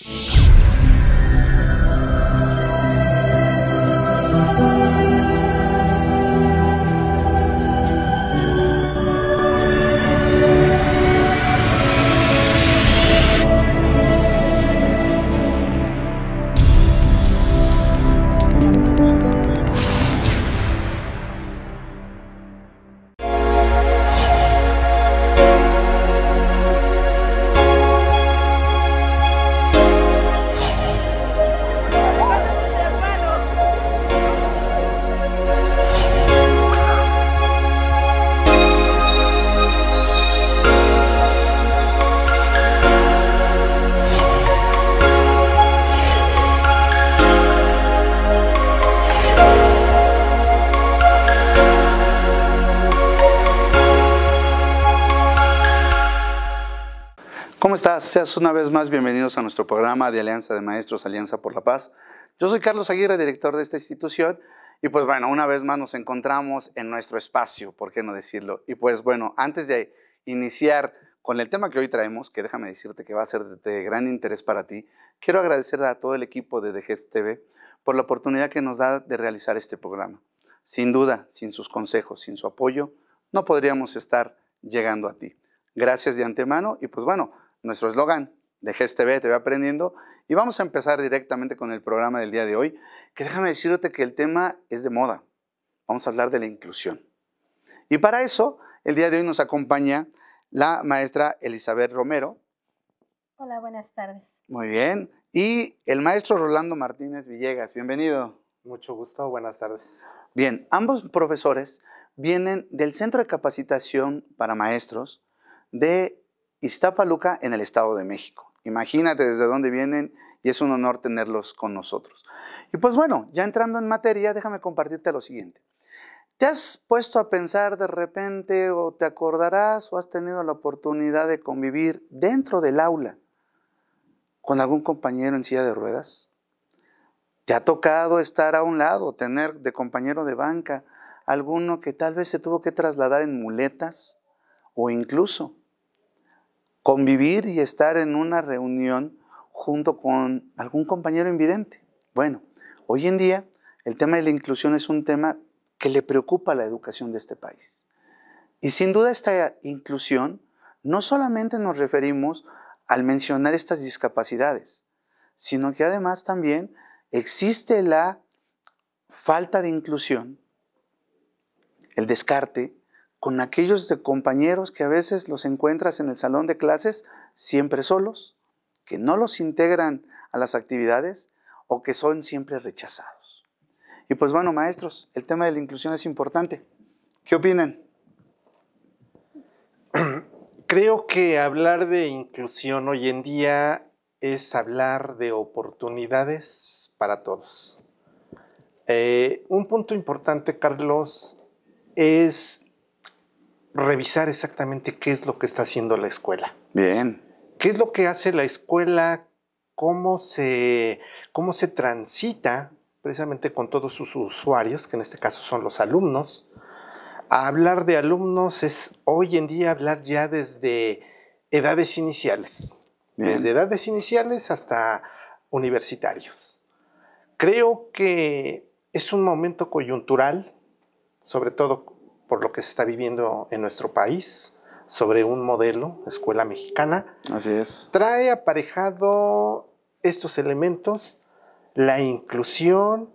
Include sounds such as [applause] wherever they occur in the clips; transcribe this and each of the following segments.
Thank you. estás? Seas una vez más bienvenidos a nuestro programa de Alianza de Maestros, Alianza por la Paz. Yo soy Carlos Aguirre, director de esta institución, y pues bueno, una vez más nos encontramos en nuestro espacio, ¿por qué no decirlo? Y pues bueno, antes de iniciar con el tema que hoy traemos, que déjame decirte que va a ser de gran interés para ti, quiero agradecer a todo el equipo de DGTV por la oportunidad que nos da de realizar este programa. Sin duda, sin sus consejos, sin su apoyo, no podríamos estar llegando a ti. Gracias de antemano y pues bueno, nuestro eslogan de te voy Aprendiendo y vamos a empezar directamente con el programa del día de hoy, que déjame decirte que el tema es de moda. Vamos a hablar de la inclusión. Y para eso, el día de hoy nos acompaña la maestra Elizabeth Romero. Hola, buenas tardes. Muy bien. Y el maestro Rolando Martínez Villegas, bienvenido. Mucho gusto, buenas tardes. Bien, ambos profesores vienen del Centro de Capacitación para Maestros de Iztapaluca en el Estado de México. Imagínate desde dónde vienen y es un honor tenerlos con nosotros. Y pues bueno, ya entrando en materia, déjame compartirte lo siguiente. ¿Te has puesto a pensar de repente o te acordarás o has tenido la oportunidad de convivir dentro del aula con algún compañero en silla de ruedas? ¿Te ha tocado estar a un lado, tener de compañero de banca alguno que tal vez se tuvo que trasladar en muletas o incluso convivir y estar en una reunión junto con algún compañero invidente. Bueno, hoy en día el tema de la inclusión es un tema que le preocupa a la educación de este país. Y sin duda esta inclusión no solamente nos referimos al mencionar estas discapacidades, sino que además también existe la falta de inclusión, el descarte, con aquellos de compañeros que a veces los encuentras en el salón de clases siempre solos, que no los integran a las actividades o que son siempre rechazados. Y pues bueno, maestros, el tema de la inclusión es importante. ¿Qué opinan? [clears throat] Creo que hablar de inclusión hoy en día es hablar de oportunidades para todos. Eh, un punto importante, Carlos, es revisar exactamente qué es lo que está haciendo la escuela. Bien. ¿Qué es lo que hace la escuela? ¿Cómo se, cómo se transita precisamente con todos sus usuarios, que en este caso son los alumnos? hablar de alumnos es hoy en día hablar ya desde edades iniciales, desde edades iniciales hasta universitarios. Creo que es un momento coyuntural, sobre todo por lo que se está viviendo en nuestro país sobre un modelo, escuela mexicana. Así es. Trae aparejado estos elementos, la inclusión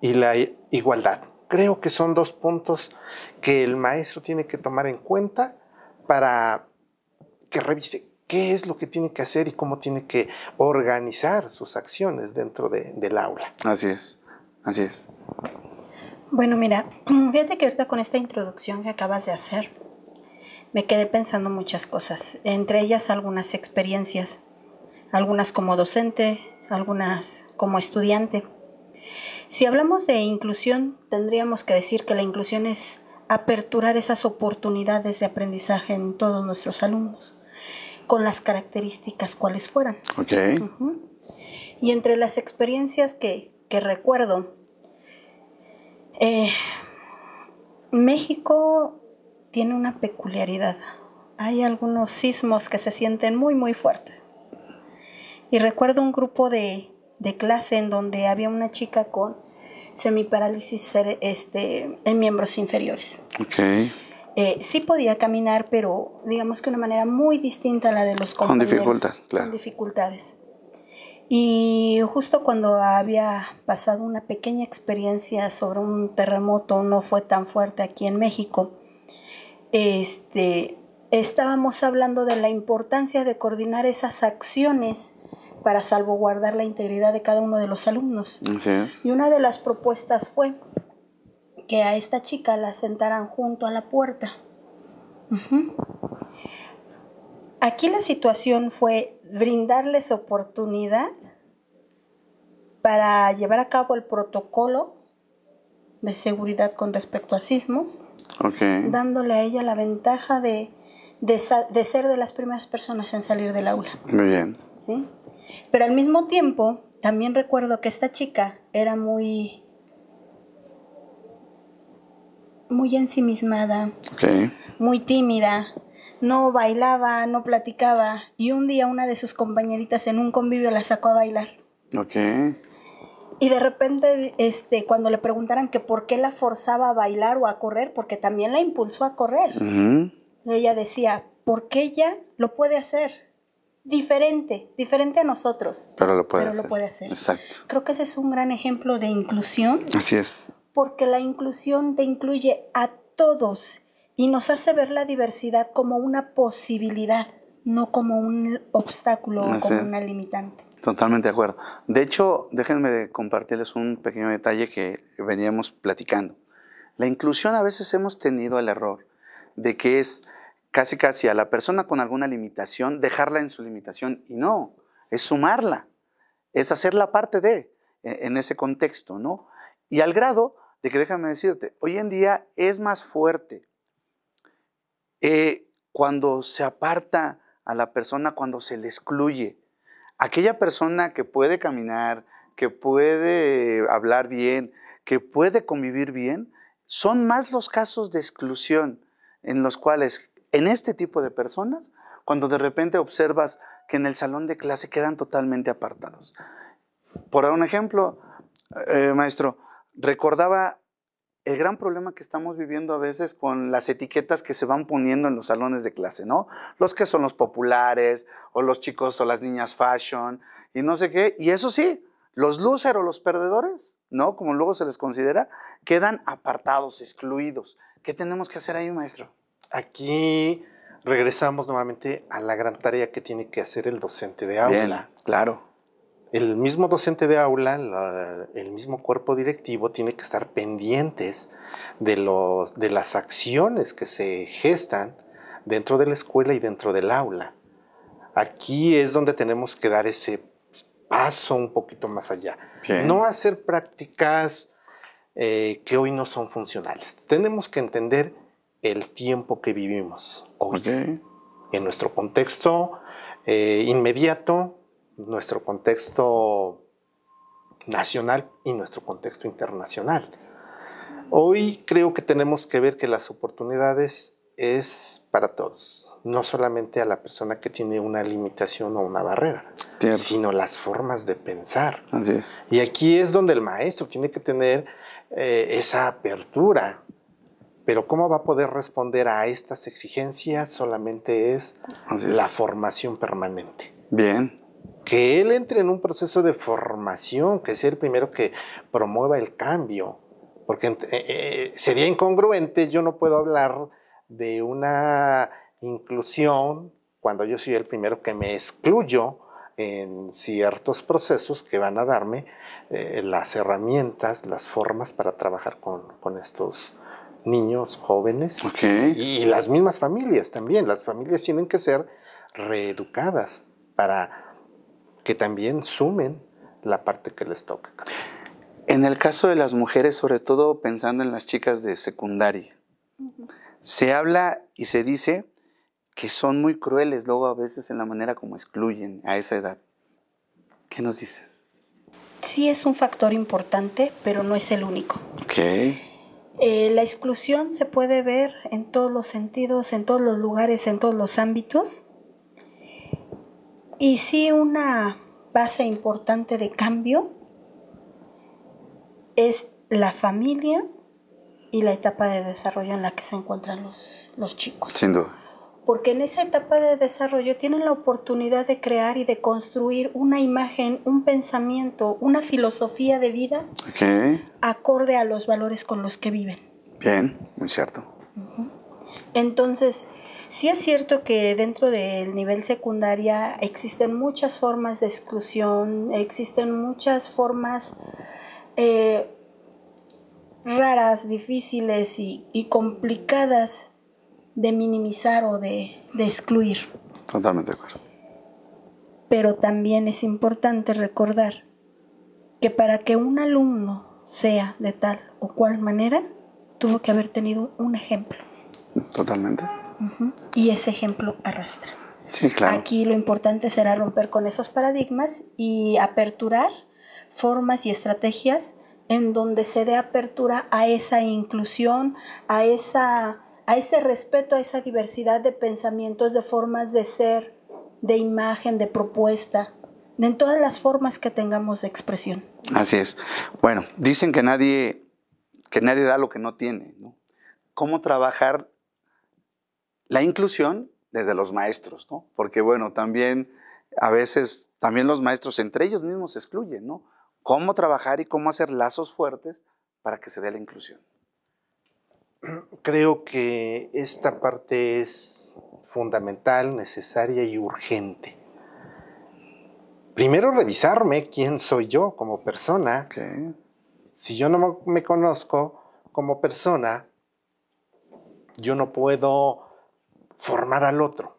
y la igualdad. Creo que son dos puntos que el maestro tiene que tomar en cuenta para que revise qué es lo que tiene que hacer y cómo tiene que organizar sus acciones dentro del aula. Así es, así es. Bueno, mira, [clears throat] fíjate que ahorita con esta introducción que acabas de hacer, me quedé pensando muchas cosas, entre ellas algunas experiencias, algunas como docente, algunas como estudiante. Si hablamos de inclusión, tendríamos que decir que la inclusión es aperturar esas oportunidades de aprendizaje en todos nuestros alumnos, con las características cuales fueran. Y entre las experiencias que, que recuerdo, eh, México tiene una peculiaridad. Hay algunos sismos que se sienten muy, muy fuertes. Y recuerdo un grupo de, clase en donde había una chica con semiparálisis este, en miembros inferiores. Eh, sí podía caminar, pero digamos que de una manera muy distinta a la de los compañeros. Con claro. Con dificultades. Y justo cuando había pasado una pequeña experiencia sobre un terremoto, no fue tan fuerte aquí en México, este, estábamos hablando de la importancia de coordinar esas acciones para salvaguardar la integridad de cada uno de los alumnos. Y una de las propuestas fue que a esta chica la sentaran junto a la puerta. Aquí la situación fue brindarles oportunidad para llevar a cabo el protocolo de seguridad con respecto a sismos, dándole a ella la ventaja de, ser de las primeras personas en salir del aula. Muy bien. ¿Sí? Pero al mismo tiempo, también recuerdo que esta chica era muy, muy ensimismada, muy tímida, no bailaba, no platicaba. Y un día una de sus compañeritas en un convivio la sacó a bailar. Ok. Y de repente, este, cuando le preguntaran que por qué la forzaba a bailar o a correr, porque también la impulsó a correr, ella decía, porque ella lo puede hacer. Diferente, diferente a nosotros. Pero lo puede hacer. lo puede hacer. Exacto. Creo que ese es un gran ejemplo de inclusión. Así es. Porque la inclusión te incluye a todos y nos hace ver la diversidad como una posibilidad, no como un obstáculo o como una limitante. Totalmente de acuerdo. De hecho, déjenme compartirles un pequeño detalle que veníamos platicando. La inclusión a veces hemos tenido el error de que es casi casi a la persona con alguna limitación dejarla en su limitación y no, es sumarla, es hacerla parte de e, en ese contexto, ¿no? Y al grado de que déjame decirte, hoy en día es más fuerte eh, cuando se aparta a la persona, cuando se le excluye. Aquella persona que puede caminar, que puede hablar bien, que puede convivir bien, son más los casos de exclusión en los cuales en este tipo de personas, cuando de repente observas que en el salón de clase quedan totalmente apartados. Por un ejemplo, eh, maestro, recordaba el gran problema que estamos viviendo a veces con las etiquetas que se van poniendo en los salones de clase, ¿no? Los que son los populares, o los chicos o las niñas fashion, y no sé qué. Y eso sí, los loser o los perdedores, ¿no? Como luego se les considera, quedan apartados, excluidos. ¿Qué tenemos que hacer ahí, maestro? Aquí regresamos nuevamente a la gran tarea que tiene que hacer el docente de aula. claro el mismo docente de aula, el mismo cuerpo directivo tiene que estar pendientes de, las acciones que se gestan dentro de la escuela y dentro del aula. Aquí es donde tenemos que dar ese paso un poquito más allá. No hacer prácticas eh, que hoy no son funcionales. Tenemos que entender el tiempo que vivimos hoy. En nuestro contexto eh, inmediato, nuestro contexto nacional y nuestro contexto internacional. Hoy creo que tenemos que ver que las oportunidades es para todos, no solamente a la persona que tiene una limitación o una barrera, sino las formas de pensar. Y aquí es donde el maestro tiene que tener eh, esa apertura. Pero cómo va a poder responder a estas exigencias solamente es. la formación permanente. Bien, que él entre en un proceso de formación, que sea el primero que promueva el cambio, porque eh, eh, sería incongruente, yo no puedo hablar de una inclusión cuando yo soy el primero que me excluyo en ciertos procesos que van a darme eh, las herramientas, las formas para trabajar con, estos niños, jóvenes y las mismas familias también. Las familias tienen que ser reeducadas para que también sumen la parte que les toca. En el caso de las mujeres, sobre todo pensando en las chicas de secundaria, se habla y se dice que son muy crueles luego a veces en la manera como excluyen a esa edad. ¿Qué nos dices? Sí es un factor importante, pero no es el único. Ok. Eh, la exclusión se puede ver en todos los sentidos, en todos los lugares, en todos los ámbitos. Y sí, una base importante de cambio es la familia y la etapa de desarrollo en la que se encuentran los, chicos. Sin duda. Porque en esa etapa de desarrollo tienen la oportunidad de crear y de construir una imagen, un pensamiento, una filosofía de vida acorde a los valores con los que viven. Bien, muy cierto. Entonces, Sí es cierto que dentro del nivel secundaria existen muchas formas de exclusión, existen muchas formas eh, raras, difíciles y, complicadas de minimizar o de, de excluir. Totalmente de acuerdo. Pero también es importante recordar que para que un alumno sea de tal o cual manera, tuvo que haber tenido un ejemplo. Totalmente. Y ese ejemplo arrastra. Sí, claro. Aquí lo importante será romper con esos paradigmas y aperturar formas y estrategias en donde se dé apertura a esa inclusión, a, esa, a ese respeto, a esa diversidad de pensamientos, de formas de ser, de imagen, de propuesta, en todas las formas que tengamos de expresión. Así es. Bueno, dicen que nadie, que nadie da lo que no tiene. ¿Cómo trabajar la inclusión desde los maestros, ¿no? Porque bueno, también a veces, también los maestros entre ellos mismos se excluyen, ¿no? Cómo trabajar y cómo hacer lazos fuertes para que se dé la inclusión. Creo que esta parte es fundamental, necesaria y urgente. Primero revisarme quién soy yo como persona. Si yo no me conozco como persona, yo no puedo formar al otro.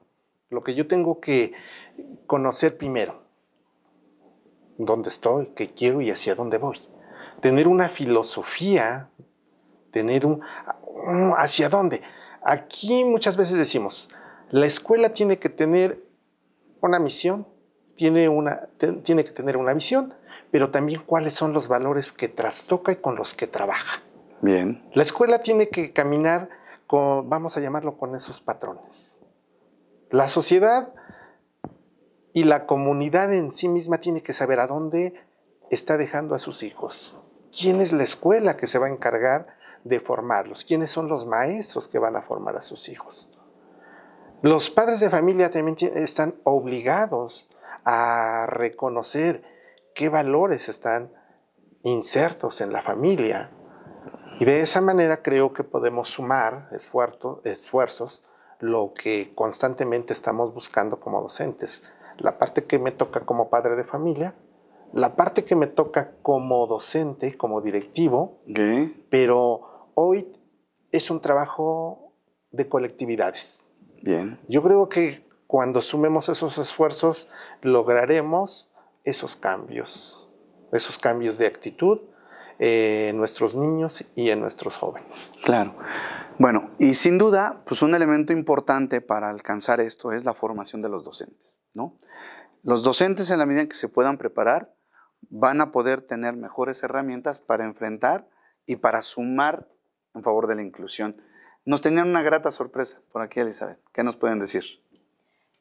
Lo que yo tengo que conocer primero. ¿Dónde estoy? ¿Qué quiero? ¿Y hacia dónde voy? Tener una filosofía, tener un... ¿Hacia dónde? Aquí muchas veces decimos, la escuela tiene que tener una misión, tiene, una, tiene que tener una visión, pero también cuáles son los valores que trastoca y con los que trabaja. Bien. La escuela tiene que caminar vamos a llamarlo con esos patrones. La sociedad y la comunidad en sí misma tiene que saber a dónde está dejando a sus hijos. ¿Quién es la escuela que se va a encargar de formarlos? ¿Quiénes son los maestros que van a formar a sus hijos? Los padres de familia también están obligados a reconocer qué valores están insertos en la familia y de esa manera creo que podemos sumar esfuerzos, lo que constantemente estamos buscando como docentes. La parte que me toca como padre de familia, la parte que me toca como docente, como directivo, pero hoy es un trabajo de colectividades. Bien. Yo creo que cuando sumemos esos esfuerzos lograremos esos cambios, esos cambios de actitud, eh, en nuestros niños y en nuestros jóvenes. Claro. Bueno, y sin duda, pues un elemento importante para alcanzar esto es la formación de los docentes, ¿no? Los docentes, en la medida en que se puedan preparar, van a poder tener mejores herramientas para enfrentar y para sumar en favor de la inclusión. Nos tenían una grata sorpresa por aquí, Elizabeth. ¿Qué nos pueden decir?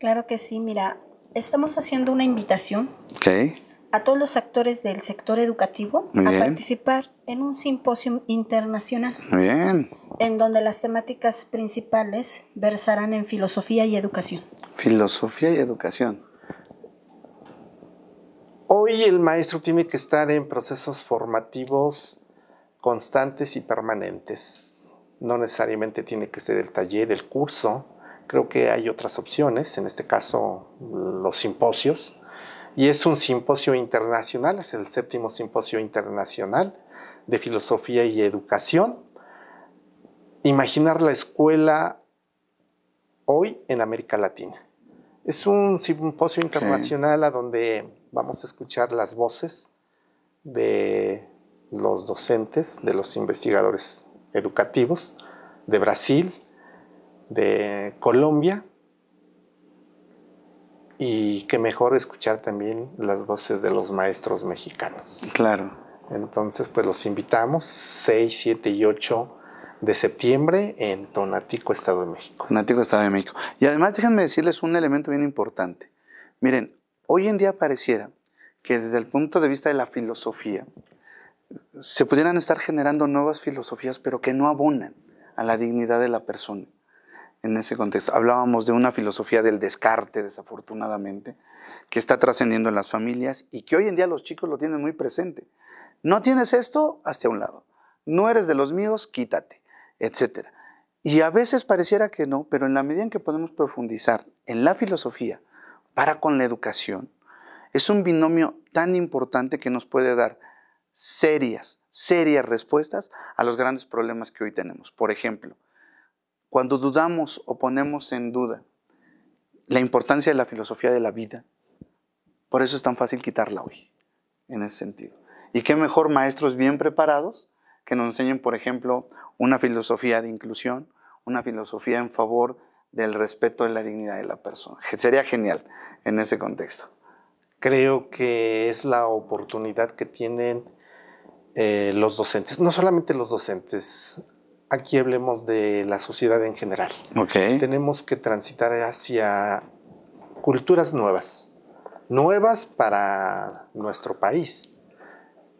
Claro que sí, mira, estamos haciendo una invitación okay a todos los actores del sector educativo a participar en un simposio internacional. bien. En donde las temáticas principales versarán en filosofía y educación. Filosofía y educación. Hoy el maestro tiene que estar en procesos formativos constantes y permanentes. No necesariamente tiene que ser el taller, el curso. Creo que hay otras opciones, en este caso los simposios y es un simposio internacional, es el séptimo simposio internacional de filosofía y educación. Imaginar la escuela hoy en América Latina. Es un simposio internacional a donde vamos a escuchar las voces de los docentes, de los investigadores educativos de Brasil, de Colombia, y que mejor escuchar también las voces de los maestros mexicanos. Claro. Entonces, pues los invitamos 6, 7 y 8 de septiembre en Tonatico, Estado de México. Tonatico, Estado de México. Y además déjenme decirles un elemento bien importante. Miren, hoy en día pareciera que desde el punto de vista de la filosofía se pudieran estar generando nuevas filosofías, pero que no abonan a la dignidad de la persona en ese contexto. Hablábamos de una filosofía del descarte, desafortunadamente, que está trascendiendo en las familias y que hoy en día los chicos lo tienen muy presente. No tienes esto, hacia un lado. No eres de los míos, quítate, etc. Y a veces pareciera que no, pero en la medida en que podemos profundizar en la filosofía para con la educación, es un binomio tan importante que nos puede dar serias, serias respuestas a los grandes problemas que hoy tenemos. Por ejemplo, cuando dudamos o ponemos en duda la importancia de la filosofía de la vida, por eso es tan fácil quitarla hoy, en ese sentido. ¿Y qué mejor maestros bien preparados que nos enseñen, por ejemplo, una filosofía de inclusión, una filosofía en favor del respeto de la dignidad de la persona? Sería genial en ese contexto. Creo que es la oportunidad que tienen eh, los docentes, no solamente los docentes, aquí hablemos de la sociedad en general. Tenemos que transitar hacia culturas nuevas, nuevas para nuestro país,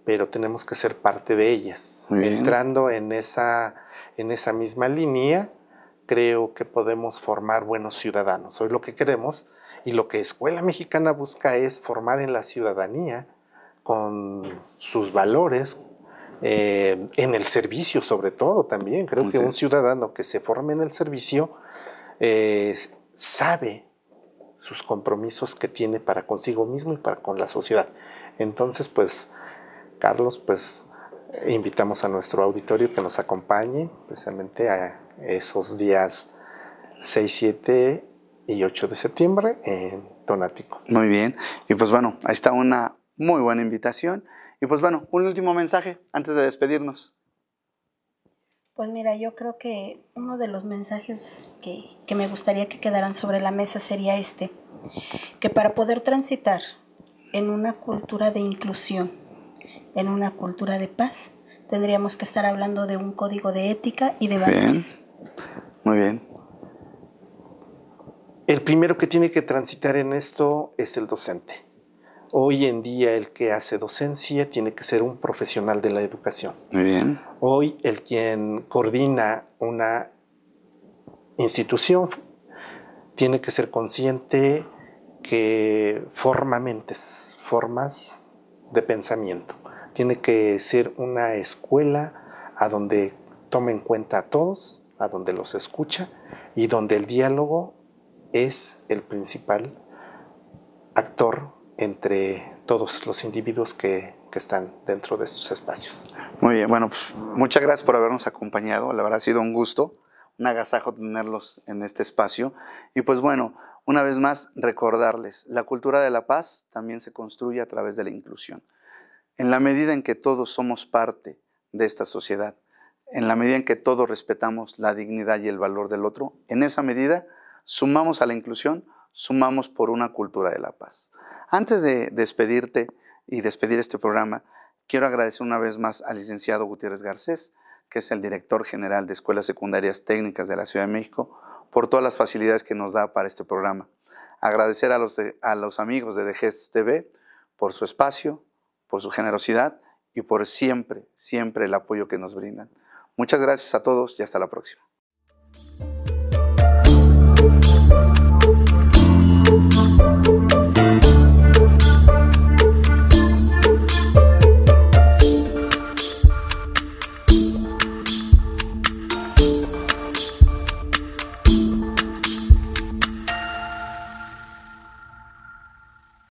pero tenemos que ser parte de ellas. Entrando en esa, en esa misma línea, creo que podemos formar buenos ciudadanos. Hoy lo que queremos y lo que Escuela Mexicana busca es formar en la ciudadanía con sus valores, eh, en el servicio sobre todo también. Creo que un ciudadano que se forme en el servicio eh, sabe sus compromisos que tiene para consigo mismo y para con la sociedad. Entonces, pues, Carlos, pues invitamos a nuestro auditorio que nos acompañe precisamente a esos días 6, 7 y 8 de septiembre en Tonático. Muy bien, y pues bueno, ahí está una muy buena invitación. Y pues bueno, un último mensaje antes de despedirnos. Pues mira, yo creo que uno de los mensajes que, me gustaría que quedaran sobre la mesa sería este, que para poder transitar en una cultura de inclusión, en una cultura de paz, tendríamos que estar hablando de un código de ética y de valores. Muy bien. El primero que tiene que transitar en esto es el docente. Hoy en día el que hace docencia tiene que ser un profesional de la educación. Muy bien. Hoy el quien coordina una institución tiene que ser consciente que forma mentes, formas de pensamiento. Tiene que ser una escuela a donde tome en cuenta a todos, a donde los escucha y donde el diálogo es el principal actor entre todos los individuos que, están dentro de estos espacios. Muy bien, bueno, pues muchas gracias por habernos acompañado, le habrá sido un gusto, un agasajo tenerlos en este espacio. Y pues bueno, una vez más, recordarles, la cultura de la paz también se construye a través de la inclusión. En la medida en que todos somos parte de esta sociedad, en la medida en que todos respetamos la dignidad y el valor del otro, en esa medida sumamos a la inclusión sumamos por una cultura de la paz. Antes de despedirte y despedir este programa, quiero agradecer una vez más al licenciado Gutiérrez Garcés, que es el director general de Escuelas Secundarias Técnicas de la Ciudad de México, por todas las facilidades que nos da para este programa. Agradecer a los, a los amigos de DGES TV por su espacio, por su generosidad y por siempre, siempre el apoyo que nos brindan. Muchas gracias a todos y hasta la próxima.